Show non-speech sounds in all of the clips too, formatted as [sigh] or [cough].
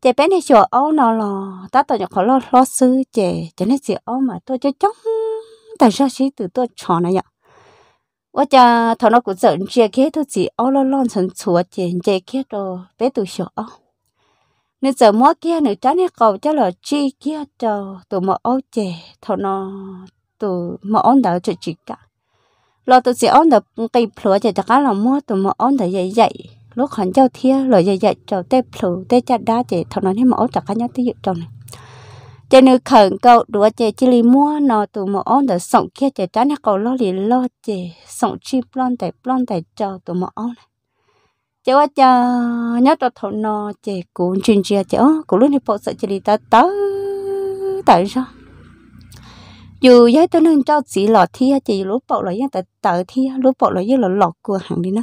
chế bé này chỗ ô nó lò ta tao nhỏ lo lo sư chế chế này chỉ ô mà tôi cho chống tại sao chỉ từ tôi chọn này ạ 我家头脑骨子，你这开头是熬了两层错的，你这开头别读小熬。你怎么给你家里搞着了这开头都没熬的，头脑都没熬到这几个，老都是熬到给破的，这个老么都没熬到也也。lúc hẳn giao thia rồi dạy dạy cho tê phụ tê cha đá chị thọ nói thêm mỏ chặt cá nhau tê dự tròn này chị nữ khẩn cầu đùa chị chỉ lì mua nó tụ mỏ ôn để sống kia chị trái nát cầu lo lì lo chị sống chi plon tại plon tại cho tụ mỏ ôn này chị qua chờ nhớ cho thọ nó chị cũng chuyên chia chị ó cũng lúc này bộ sợ chị đi ta tới tại sao dù giấy tôi nên cho chị lọt thia chị lúc bộ lại yên tại tờ thia lúc bộ lại yên là lọt của hàng đi nữa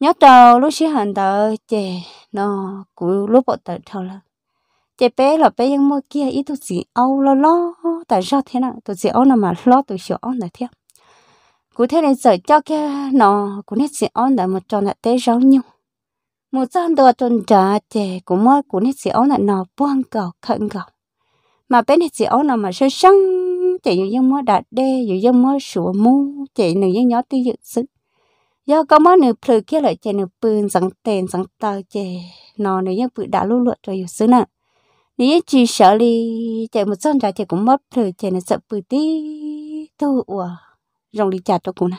nhớ tàu lúc xí hẳn tàu chè nó cú lúc bộ tàu thâu là chè bé là bé bé ยัง mua kia ít tụi chỉ âu lo lo tại sao thế nào tụi chỉ âu nào mà lo tụi sửa âu này theo cú thế này giờ cho kia nó cú nét chỉ âu là một tròn là té rau nhung một trăm đồ tròn trả chè cú mỗi cú nét chỉ âu là nó buông cầu khẩn cầu mà bé nét chỉ âu nào mà sơ săng chè dù dân mua đạt đê dù dân mua sủa mu chè nữ dân nhớ tiêu dự sức do có món nửa phơi kia lại chè nửa bươn răng tên răng tao chè nó nửa những bự đã lũ lụt rồi yếu xứ nè nếu chỉ sợ đi chè một son ra chè cũng mất phơi chè nửa sợ bự tí tu ủa rong đi chặt cho cũng nè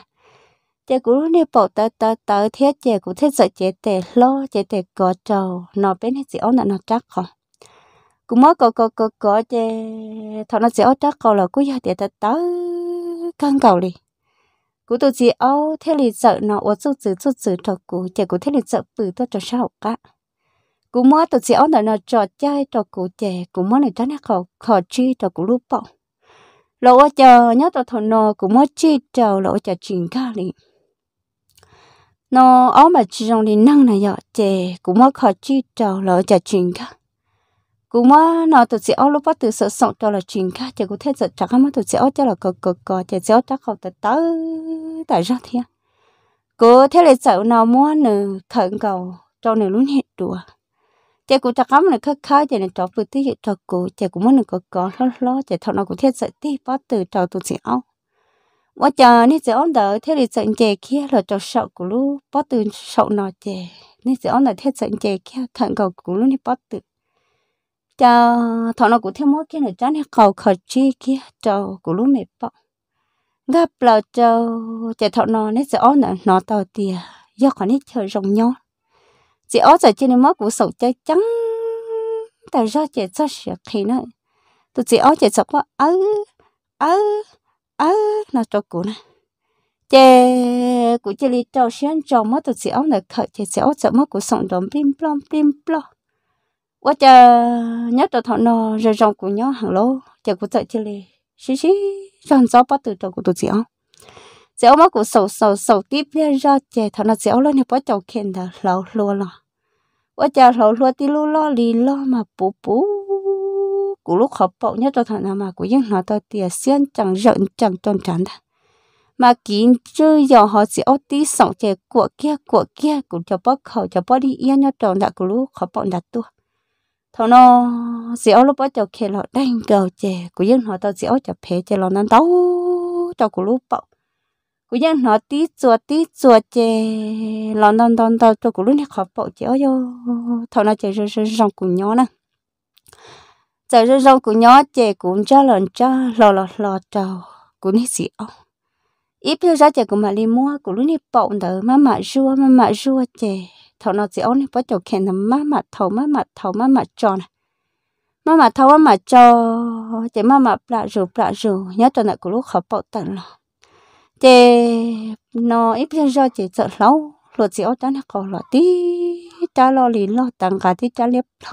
chè cũng lúc này bỏ tới tới tới thế chè cũng thế sợ chè tè lo chè tè có trầu nó bên hết gì ổn là nó chắc không cũng mới có có có có chè nó sẽ ổn chắc không là cứ giờ để tới căng cầu đi cú tôi chỉ ô thế lì sợ nó ô chút chữ chút chữ thật cú chả cú thế lì sợ từ tôi cho sao cả cú mua tôi chỉ ô nó nó trò chơi trò cú chả cú mua này cho nó khó khó chi trò cú lúc bỏ lỗ chờ nhớ tôi thằng nó cú mua chi chờ lỗ chờ chuyện cả liền nó ó mà chỉ trong đi năng này giờ chè cú mua khó chi chờ lỗ chờ chuyện cả cũng mà nó tự sẽ ở lúc bắt từ sợ sống cho là chuyện khác thì cũng thế sợ chắc mà tự sẽ ở cho là cờ cờ cờ thì sẽ chắc không tới tớ tại sao thế cứ thế là sợ nó muốn nửa khẩn cầu cho nửa luôn hết đùa chị cũng chắc lắm là khắc khá chị này trò bự tí hiện trò cụ chị cũng muốn được có có lo lo chị thọ nó cũng thiết sợ tí bắt từ trò tự sẽ ao quá chờ nên sẽ ông đỡ thế là sợ chị kia là trò sợ của lúc bắt từ sợ nó chị nên sẽ ông đỡ thế sợ chị kia khẩn cầu của lúc này bắt từ cho thọ nó cũng thêm mỗi cái này cho hết khẩu khẩu chi kia cho cũng lúc mệt bọ gặp là cho chạy thọ nó nên sẽ rõ nè nó tàu tìa do khỏi nét chờ rồng nhau chị ó giờ trên mất của sầu chơi trắng tại do chạy cho sửa khi nó tụi chỉ ó chạy sập ớ ớ ớ nó cho cũ này chè cụ chơi đi cho xuyên cho mất tôi chị ó này khởi chạy sẽ ó giờ mất của sầu đồng plim plom plim plom thọ thọ thọ nhau hàng lô, chơi tròn gió bắt bắt từ của của của của sầu sầu sầu tiếp khen lì lì mà mà bù bù, lúc nhất những tôi chẳng chẳng giận đó, mà kiến chưa giờ họ chỉ ở tí sống chạy của kia của kia cũng cho bác khẩu cho bác đi yên nhau tròn đã của lúc khó bọn đặt tua thằng nó xì áo lúc bắt đầu khe lọ đánh cầu chè của dân họ tao xì áo chập phe chè lọ năn tấu cho của lúc bọc của dân họ tí chùa tí chùa chè lọ năn năn tao cho của lúc này khó bọc chè áo yo thằng nó chè rong rong rong của nhỏ nè chè rong rong của nhỏ chè cũng cho lần cho lọ lọ lọ trầu của nít xì áo ít bây giờ chè của mà đi mua của lúc này bọc đỡ mà mà rua mà mà rua chè thầu nó chỉ ôn bắt đầu khen thằng má mà thầu má mà thầu má mà cho này má mà thầu má mà cho thì má mà bạ rù bạ rù nhớ tuần này của lúc họ bảo tận rồi thì nó ít bây giờ chỉ sợ lâu rồi chỉ ôn cho nó còn lo tí cha lo lì lo tặng cả tí cha liếp lo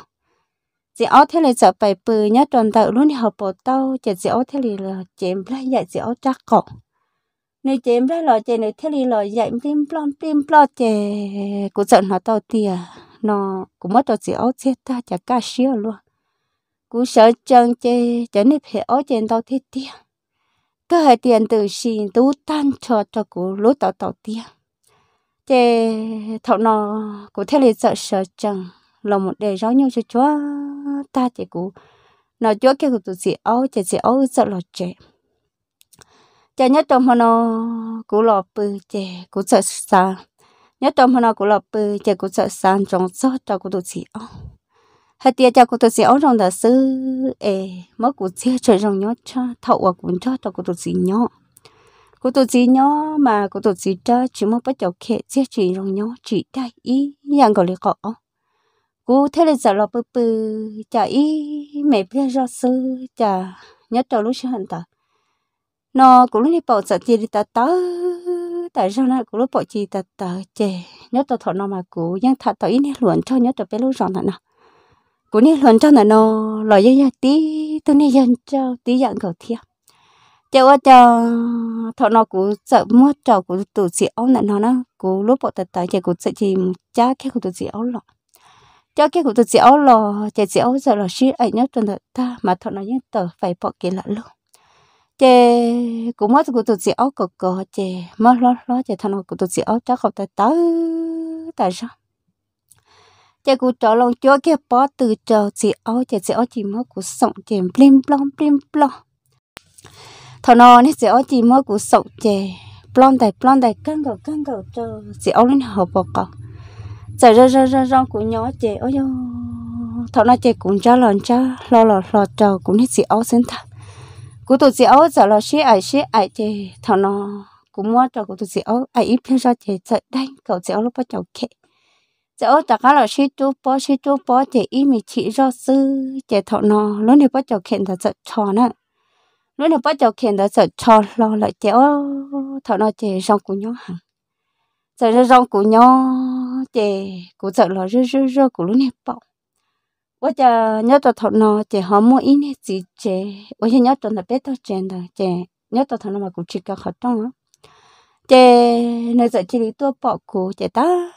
chỉ ôn thế là sợ bài bự nhớ tuần đầu luôn họ bảo tao chỉ chỉ ôn thế là chém là vậy chỉ ôn chắc còn nơi chế em ra lò chế nơi thế đi lò dạy em tim plon tim plon chế cũng giận nó tao tìa nó cũng mất tao chỉ áo chết ta chả ca xíu luôn cũng sợ chân chế chả nên phải áo chế tao thế tìa cơ hệ tiền từ xin tú tan cho cho cú lúa tao tao tìa chế thọ nó cũng thế đi sợ sợ chân là một đề giáo nhau cho chúa ta chế cú nó chúa kia của tụi chị áo chế chị áo sợ lò chế chả nhớ trong hồ nó cú lọ bự chè cú sợ sa nhớ trong hồ nó cú lọ bự chè cú sợ sa trong số cho cú tụi chị ông hay tiệt cho cú tụi chị ông trong đời sư ê mất cú chia trời trong nhớ cho thậu và cũng cho cho cú tụi chị nhớ cú tụi chị nhớ mà cú tụi chị cho chỉ mất bắt đầu khe chia trời trong nhớ chỉ đại ý dạng gọi là có cú thế là sợ lọ bự bự chả ý mẹ biết rõ sư chả nhớ cho lúc sinh hành tập nó cũng lúc bỏ sợ chỉ ta tớ tại sao nó cũng lúc bỏ chỉ ta tớ chè nhớ tao thọ nó mà cũ nhưng thật tao ít nè luận cho nhớ tao bé lúc rộng thằng nào cũ nè luận cho nó nó lo dây dây tí tôi nè dân cho tí dạng cầu thiệp cháu ở cho thọ nó cũng sợ mua trò cũng tụ sĩ ông lại nó nó cũng lúc bỏ tật tại chạy cũng sợ chỉ cha kia của tụ sĩ ông lọ cho kia của tự sĩ ông lọ chạy sĩ ông sợ là suy ấy nhớ tuần ta mà thọ nó như tờ phải bỏ kia lại luôn chè cũng mất của tôi chị ốc cọ cọ chè mất lót lót chè thằng của tôi chị ốc chắc không tới tới tại sao chè của trò lòng chúa kia bỏ từ chờ chị ốc chè chị ốc chỉ mất của sống chè blim blong blim blong thằng nó nít chị ốc chỉ mất của sống chè blong đầy blong đầy căng gầu căng gầu chờ chị ốc lên hộp bỏ cọ chè rơ rơ rơ rong của nhỏ chè ôi yo thằng nó chè cũng cho lòng cho lo lo lo trò cũng nít chị ốc xin thật cụ tụ sĩ ấu giờ lo xí ai xí ai thì thằng nó cũng mua cho cụ tụ sĩ ấu ai ít phía ra thì sợ đây cậu sĩ ấu lúc bắt đầu kẹt sĩ ấu tất cả là xí chú bó xí chú bó thì ít mình chỉ do sư thì thằng nó lúc này bắt đầu kẹt là sợ trò nữa lúc này bắt đầu kẹt là sợ trò lo lại thì ấu thằng nó thì rong cũng nhó hẳn sợ rong cũng nhó thì cụ sợ là rơ rơ rơ cũng lúc này bỏng 我就 nhớ 到 thằng nó chỉ họ mua ít nè chỉ chỉ 我就 nhớ 到那别多钱的只 nhớ 到 thằng nó mà cũng chỉ cái hoạt động á chỉ nơi giờ chỉ tôi bỏ cú chỉ ta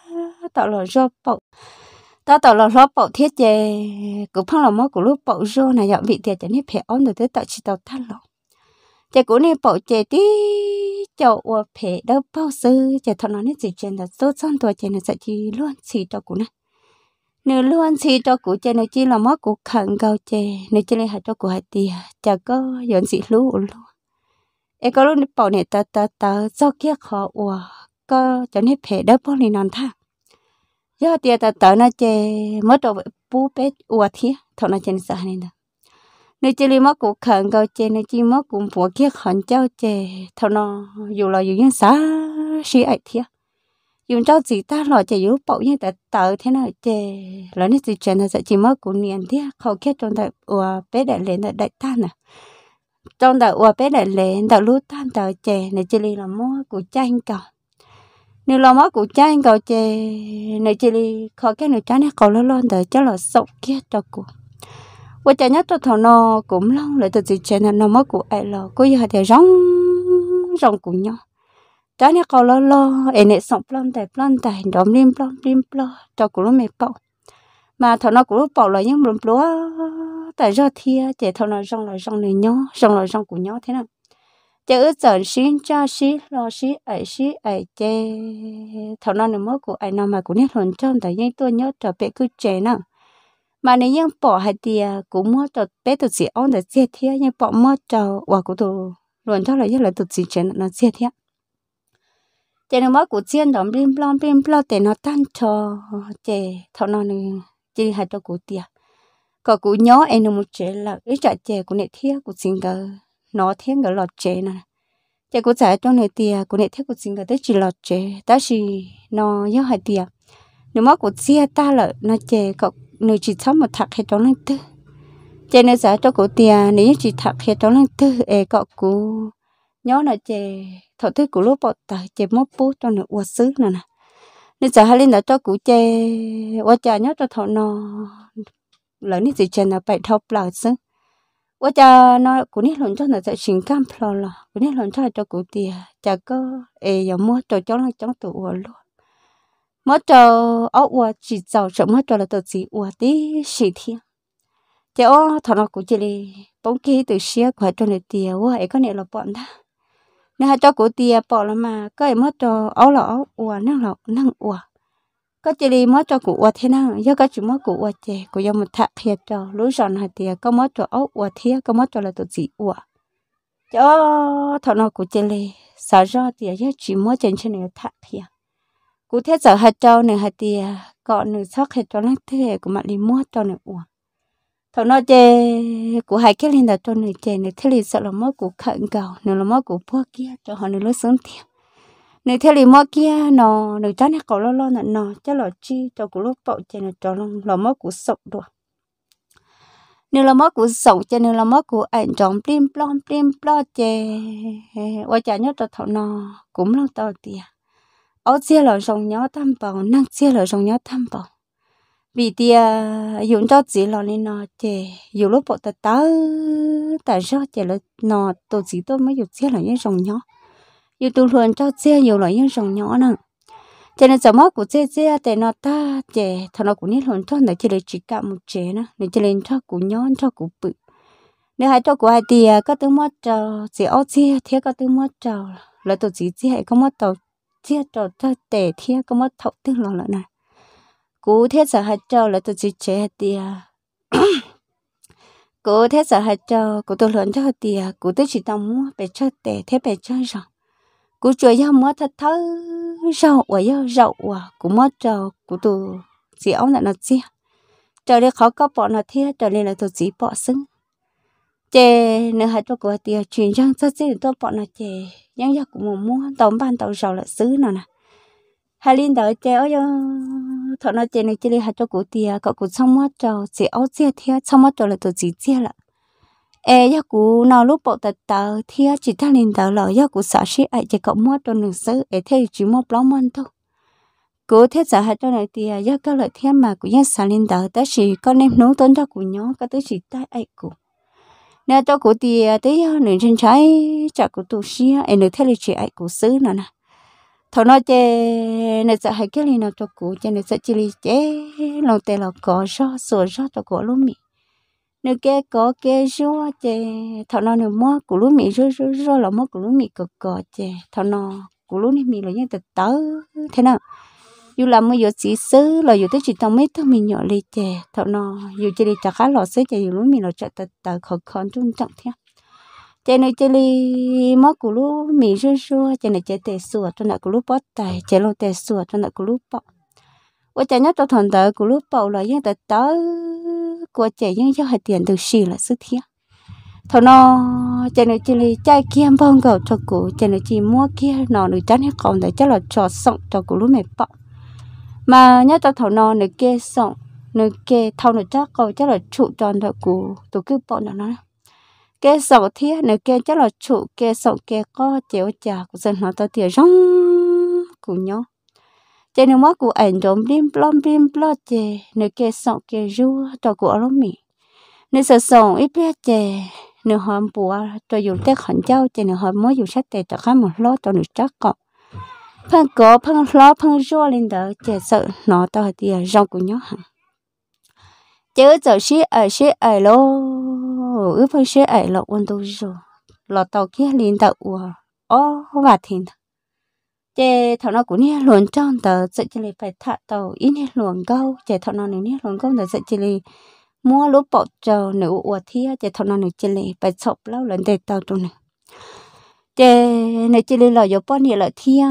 tạo là do bỏ ta tạo là lo thiết chỉ cũng phong là mất của lúc bỏ do này dọn vị tiền chỉ nên phải ổn được tới tạo chỉ tạo thắt lọ chỉ cũng nên bỏ chỉ tí cho phải đâu bao giờ chỉ thằng nó nên chỉ chỉ là tôi xong tôi chỉ là luôn chỉ cho cũng này nếu luôn xí cho cụ chơi nếu chỉ là mất cụ khẩn cầu chơi nếu chỉ là hạt cho cụ hạt tiền chả có dọn xí lú luôn em có lúc bảo này ta ta ta do kia khó ủa có cho nên phải đỡ bao này non thang do tiền ta ta nó chơi mất đồ bú bé ủa thiệt thằng nó chơi sao này đó nếu chỉ là mất cụ khẩn cầu chơi nếu chỉ mất cụ phụ kia khẩn cháu chơi thằng nó dù là dù như xá xí ấy thiệt dùng cho gì ta lo chạy yếu bậu như ta tờ thế nào chè lớn nhất gì chuyện là sẽ chỉ mất của niệm thế à? khẩu kết trong đại ủa bé đại lên à? đại đại ta nè trong đại ủa bé đại lên đại lúa tan tờ chè này chỉ là mua của tranh cầu nếu là mua của tranh cầu chè này chỉ là khẩu kết này trái này cầu lo lo tờ cho là sốc kia cho cụ và chả nhất cho thằng nó cũng lâu lại từ gì chuyện là nó mất của ai lo cứ giờ thì rong rong cùng nhau đó nè cầu lo lo anh ấy sống plon tài plon tài đom lim plon lim plon cho cô lúc mệt bọc mà thằng nó cũng lúc bọc là những lùm lúa tại do thia trẻ thằng nó rong là rong này nhó rong là rong của nhó thế nào chữ ướt chọn xin cha xí lo xí ấy xí ấy chê thằng nó nó mới của anh nó mà cũng nét hồn trong tại những tôi nhớ trở bé cứ trẻ nào mà nếu như bỏ hai tia cũng mua cho bé tụt chỉ ôn để chết thia nhưng bỏ mua cho hoặc cũng đồ luôn cho là nhất là tụt chỉ trẻ nó chết thia chị nó mới của chiên đó bim blom bim blom để nó tan cho ờ, chị thọ nó chỉ hai cho cụ tiệt có cụ nhỏ em nó một chế là ít trả chị của nệ thiết của xin cơ nó thiết cái lọt chế nè chị của trả cho nệ tiệt của nệ thiết của xin cơ tới chỉ lọt chế ta chỉ nó nhớ hai tiệt nếu mà của chia ta là nó chị có người chỉ sống một thật hay trong lần tư chị nó trả cho cụ tiệt nếu chỉ thật hay trong lần tư em có cụ nhỏ là chị thọ thức của lúa bọn ta chế mốt bút cho nó uất xứ nè nè nên giờ hai linh đã cho cụ chê quá cha nhớ cho thọ nó lớn như gì chân là bảy thọ là xứ quá cha nó cụ nít lộn cho nó sẽ sinh cam phò là cụ nít lộn cho cho cụ tiền cha có ê giờ mua cho cháu nó cháu tự uất luôn mất cho ốc uất chỉ giàu sợ mất cho là tự chỉ uất đi xì thiên cháu thọ nó cụ chê đi bóng kia từ xia khỏi cho nó tiền uất ấy có nè là bọn ta nên cho cổ tia bỏ là mà cái mất cho áo lọ ủa năng lọ năng ủa có chỉ đi mất cho cụ ủa thế năng do có chỉ mất cụ ủa chè cụ do một thạc thiệt cho lối giòn hạt tia có mất cho áo ủa thế có mất cho là tổ gì ủa cho thọ nó cụ chỉ lì sợ do tia do chỉ mất trên trên này thạc thiệt cụ thế sợ hạt cho này hạt tia còn nửa sót hạt cho lắc thế của mặt đi mất cho này ủa thọ nó chê của hai cái linh đó cho người chê người thế li sợ là mất của khẩn cầu nếu là mất của bố kia cho họ nên lối sống tiền nếu thế li mất kia nó nếu chắc nó có lo lo nó nó chắc là chi cho của lúc bậu chê nó cho lòng là mất của sống đồ nếu là mất của sống cho nếu là mất của ảnh tròn plim plom plim plo chê ôi chả nhớ cho thọ nó cũng lâu tao tiền áo chia là rồng nhớ tam bảo năng chia là rồng nhớ tam bảo vì tia ờ, dùng cho chỉ lo nên nó chè dùng lúc bộ ta tớ tại sao chè là nó tổ chỉ tôi mới dùng chia là những dòng nhỏ dùng tu luôn cho chia nhiều loại những dòng nhỏ nè cho nên giờ mất của chia chia để nó ta chè thằng nó cũng nên luôn cho nó chỉ là chỉ cả một chè nè nên chỉ lên cho của nhỏ cho của bự nếu hai cho của hai tia có tư mất cho chỉ ô chia thế có tư mất cho là tổ chỉ chia có mất tổ chia cho cho tệ thế có mất thấu tương lo lại này cô thế giờ hạt trâu là tôi chỉ chế hạt tia [coughs] cô thế giờ hạt trâu cô tôi luận cho hạt tia cô tôi chỉ tao mua bể cho tệ thế bể cho rồi cô chùa giao mua thật thơ rau và giao rau và cú mua cho cô tôi chỉ ông là nó chia trời đi khó có bọn nó thia trời đi là tôi chỉ bỏ xứng chè nữa hai tôi của tiệt chuyển sang cho xí tôi bỏ nó chè nhân gia cũng muốn mua tóm ban tàu giàu là xứ nào nè hai linh đợi chè ơi thọ nó chơi này chơi đi hạt cho cụ tia cậu cụ xong mất cho chỉ áo chia thia xong mất cho là tụi chỉ chia là e ê ya cụ nào lúc bộ tật tờ thia chỉ thằng lên tờ lọ ya cụ sợ sĩ ai chỉ cậu mất cho nửa sứ ê thế chỉ một lóng mân thôi cụ thế giờ hạt cho này tia ya các loại thia mà cụ ya sợ lên tờ đó chỉ có nên nấu tốn cho cụ nhó cái thứ chỉ tay ai cụ nè cho cụ tia tới nửa trên trái chả cụ tụ xia ê e nửa thế là chỉ ai cụ sứ nữa nè thọ nó chê nè sợ hay cái gì nó cho cũ chê nè sợ chỉ ly chê lòng tè lòng có gió sổ gió cho cổ lúc mì nè kê có kê gió chê thọ nó nè mua cũ lúa mì rồi rồi rồi là mua cũ lúa mì cực cỏ chê thọ nó cũ lúa này mì là như tờ tớ thế nào dù làm mua dù xí xứ là dù tới chỉ tao mấy thằng mình nhỏ ly chê thọ nó dù chỉ đi chả khá lọ xứ chê dù lúa mì là chả tờ tờ khó khăn chung chẳng theo chế này chế li mó cú lú mì rư rua chế này chế tê sủa cho nợ cú lú bót tài chế lô tê sủa cho nợ cú lú bọ ô chế nhớ cho thằng tớ cú lú bọ là những tớ tớ của chế những cho hai tiền được xì là sức thiệt thằng nó chế này chế li chạy kia bông gạo cho cú chế này chỉ mua kia nó được chắc hết còn để chắc là cho sọng cho cú lú mệt bọ mà nhất cho thằng nó được kia sọng được kia thằng được chắc còn chắc là trụ tròn cho cú tổ cứ bọ nó nói cái sầu thiết nữa kia chắc là trụ kia sầu kia có chéo chả của dân họ ta thì rong của nhau cho nên mà của ảnh đốm bim plom bim plo chè nữa kia sầu kia rua cho của lắm mì nên sợ sầu ít biết chè nữa họ bùa cho dùng tết khẩn châu chè nữa họ mới dùng sách tệ cho khai một lót cho nữa chắc cọc phân cổ phân lót phân rua lên đỡ chè sợ nó to thì rong của nhau hẳn chứ giờ xí ở xí ở lô hồ ước phân xe ấy lọ quân tôi rồi lọ tàu kia liền tàu ô và thìn chế thọ nó cũng nè luồn trong tờ sẽ chỉ lì phải thạ tàu ít nè luồn câu chế thọ nó nếu nè luồn câu tờ sẽ chỉ lì mua lúa bọt chờ nếu ủa thia chế thọ nó nếu chỉ lì phải sập lâu lần để tàu trong này chế nếu chỉ lì lò yếu bao nhiêu là thia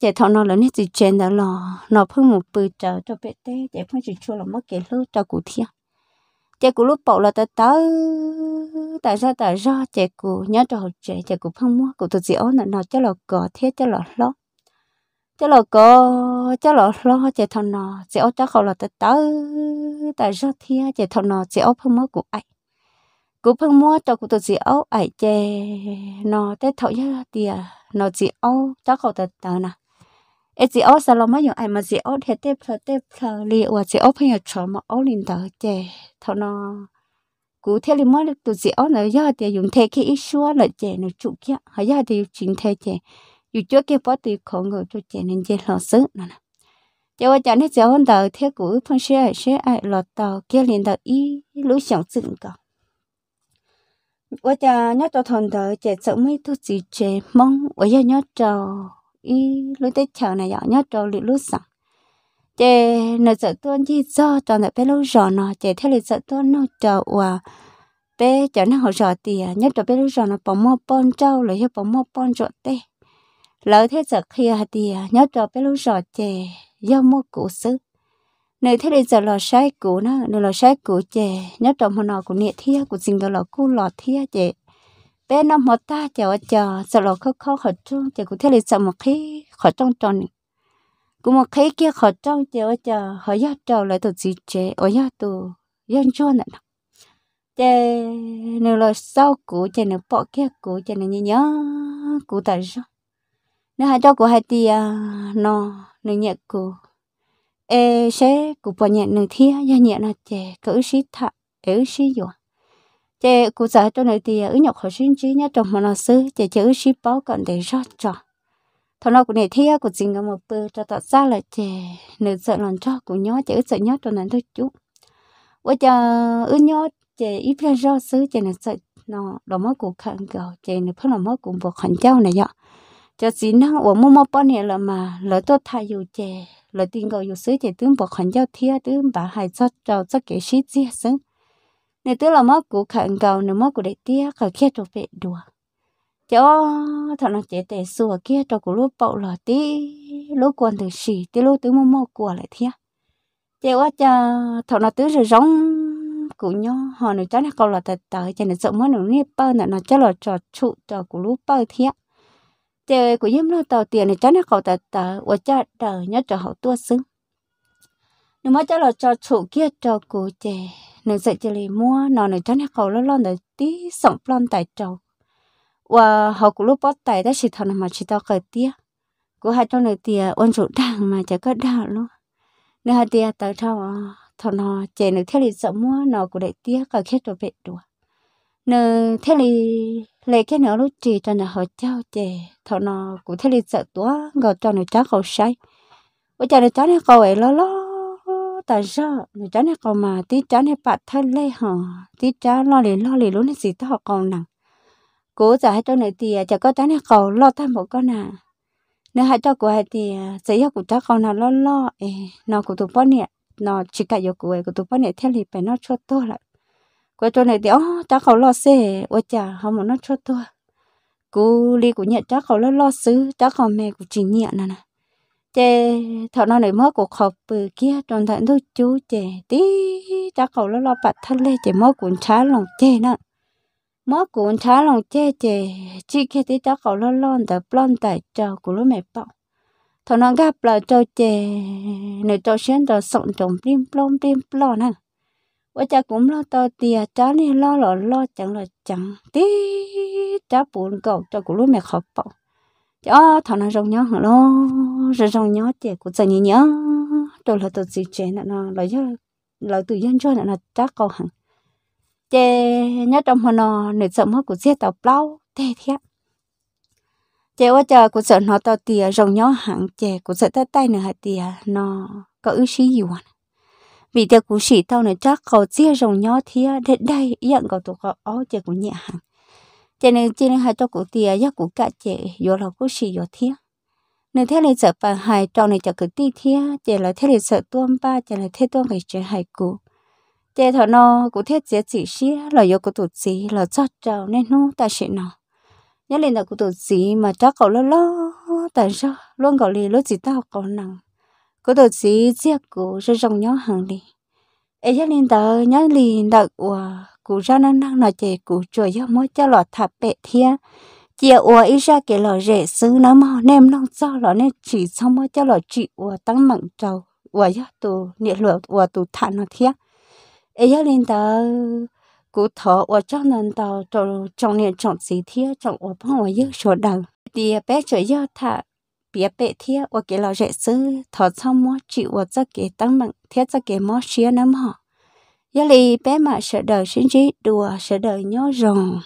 chế thọ nó là nè chỉ chèn đó lò nó phương một bự chờ cho bé té chế phương chỉ chua là mất cái lúa cho cụ thia chị cụ lúc bỏ là tới tới tại sao tại ra chị cụ nhớ trò chị chị cụ không mua cụ thực sự nè nó cho là có thiết cho là lo cho là có cho là lo chị thằng nó chị ổn cho không là tới tới tại sao thế chị thằng nó chị ổn không mua của ai cụ không mua cho cụ thực sự ổn ai chị nó tới thọ giá tiền nó chị ổn cho không tới tới nào เอจิออสลอมาอยู่ไอมาจิออเทเตพลเตพลลีว่าจิออพยาชอมาออลินดาเจทนอกูเทลิมอลตุจิออเนยาเตยุงเทคีอิชัวเนเจนจุกยะหายาเตยุจินเทเจอยู่จ้วเกปอติของกูจุเจนเจหลอซึนั่นนะเจ้าว่าจันเทเจ้าคนเดาเทกูพงเชเชไอหลอดเดาเกลินเดาอีรู้想จึงก่อว่าจะเนี่ยตัวทนเดาเจจะไม่ตุจิเจมองว่าจะเนี่ยจะ y lúc tết chờ này dọn nhớ trâu lì lúc sẵn chè nợ sợ tuôn chi do toàn là bé lúc rõ nó chè thế lì sợ tuôn nó chờ và bé chờ nó họ rõ tiền nhất là bé lúc rõ nó bỏ mua bon trâu rồi cho bỏ mua bon rõ tê lỡ thế sợ khi hà tiền nhớ trâu bé lúc rõ chè do mua cụ sư nơi thế đây giờ lò sai cũ nó nơi lò sai cũ chè nhớ trâu mà nó cũng nhẹ thia cũng xin cái lò cũ lò thia chè bé nó mò ta chờ chờ sợ lo khó khó khó trông chờ cũng thế là sợ một khi khó trông tròn cũng một khi kia khó trông chờ chờ họ ya trâu lại tụt gì chế ở ya tụ yan chua nè chè nếu là sau cũ chè nếu bỏ kia cũ chè nếu nhớ nhớ cũ tại sao nếu hai cháu của hai tỷ à, nó nếu nhẹ cũ ê sẽ cũ bỏ nhẹ nếu thia ya nhẹ là chè cứ sĩ thạ cứ sĩ rồi chị cụ già cho này thì ở nhọc họ xin chí nhá trong mà nó sư chị chữ ship báo cận để rót cho thằng nó cũng này thia của chính cái một bữa cho tạo ra là chị nửa sợ lòng cho của nhó chị sợ nhó cho nên thôi chú bây giờ ở nhó chị ít ra rót sư chị nữ sợ nó đó mới cũng khẩn cầu chị nửa phải là mới cũng buộc khẩn trao này vậy cho chị nó của mua mua bao nhiêu là mà lỡ tôi thay dù chị lỡ tin cầu dù sư chị tướng buộc khẩn trao thia tướng bà hại cho cho cho cái ship gì sớm nè tức là mất của khẩn cầu nè mất của đệ tia khởi kia cho về đùa cho thằng nó chế tệ sủa kia cho của lúc bậu là tí lúc quần từ xì tí lúc tứ mô mua của lại thia chế quá cha thằng nó tứ rồi giống của nhau họ nó chắc là câu là tật tới cho nên sợ mới nó nếp bơ nè nó chắc là trò trụ trò của lúc bơ thia chế của nhóm nó tàu tiền này chắc là câu thật tới và cha đời nhớ cho họ tua xứng nếu mà chắc là trò trụ kia trò của chế nó sẽ chỉ lì mua nó nó cho nó khẩu lo lo để tí sống lon tại trâu và họ cũng lúc bắt tay đã chỉ thằng mà chỉ tao cởi tia của hai trong này tia ôn chủ đàng mà chả có đạo luôn nên hai tia tao thao ờ, thằng nó chạy nó theo lịch sợ mua nó cũng để tia cả khét rồi về đùa nè theo lì lấy cái nữa lúc chỉ cho nó họ trao chè thằng nó cũng theo lịch sợ tua ngồi cho nó cháu khẩu say bây giờ nó cháu nó cậu ấy lo lo ta ra người cháu này còn mà tí cháu này bắt thân lấy họ tí cháu lo lì lo lì luôn này gì tao còn nặng cố giờ hai cháu này thì chả có cha này còn lo ta một con à nếu hai cháu của hai thì giấy học của cháu còn là lo lo ê nó của tụi bọn nè nó chỉ cả yêu của của tụi bọn này theo lì phải nó cho tôi lại của cho này thì ó cha còn lo xe ôi chà, không muốn nó cho tôi cô ly của nhận cháu còn lo lo xứ cháu còn mẹ của chị nhẹ nè nè chè thọ nó này mất cuộc họp bự kia toàn thằng tôi chú chè tí ta cậu nó lo bạch thân lên chè mất cuốn trái lòng chè nữa mất cuốn trái lòng chè chè chỉ khi tí ta cậu nó lon tờ plon tại trò của nó mẹ bảo, thọ nó gặp là trò chè nửa trò xuyên trò sọng trồng plim plom plim plon nè vợ cha cũng lo to tìa cha này lo lo lo chẳng lo chẳng tí cha buồn cậu cho của nó mẹ khóc bọc cho thằng nó giống nhau hả lo rồi rong nhớ trẻ của giờ nhỉ nhớ tôi là tôi gì trẻ nè nó là chứ là tự nhiên cho nè là chắc câu hàng, trẻ nhớ trong hồ nó nửa sợ mất của xe tàu plau thế thế trẻ qua chờ của sợ nó tàu tìa rong nhớ hàng trẻ của sợ tay tay nè hạt tìa nó có ưu sĩ gì hoàn vì theo cũng sĩ tao này chắc cầu chia rồng nhó thía đến đây nhận cầu tụ có áo chơi của nhẹ hàng, trẻ nên cho nên hai cho cụ tìa giác cụ cả trẻ vô là cụ sĩ vô thiếu nên thế này sợ bà hại trong này cho cứ ti thia chỉ là thế này sợ tuôn ba chỉ là thế tuôn cái chuyện hại cũ chỉ thọ nó cũng thế chỉ chỉ xía, là do của tụt gì là cho trào nên nó ta sẽ nó nhớ lên là của tụt gì mà chắc cậu lo lo tại sao luôn cậu lì lúc gì tao cậu nặng của tụt gì giết cụ rồi rong nhó hàng đi ấy nhớ lên tờ nhớ liền đợi của cụ ra năng năng là chỉ cụ trời gió mỗi cho lọt thạp bệ thia chị ủa ý ra cái lò rẻ xứ nó mà nem nông cho lò nên chỉ xong mới cho lò chị ủa tăng mặn trầu ủa ya tù nhiệt lửa ủa tù thản nó thiết, ấy ya lên tờ cú thọ ủa cho nên tờ trồng trồng nhẹ trồng gì thiết trồng ủa phong ủa ya sổ đằng thì bé chơi ya thả bé bé thiết, ủa cái lò rẻ xứ thọ xong mới chị ủa cho cái tăng mặn thiết cho cái mỏ xía nó mà ya lì bé mà sợ đời sinh trí đùa sợ đời nhớ rồng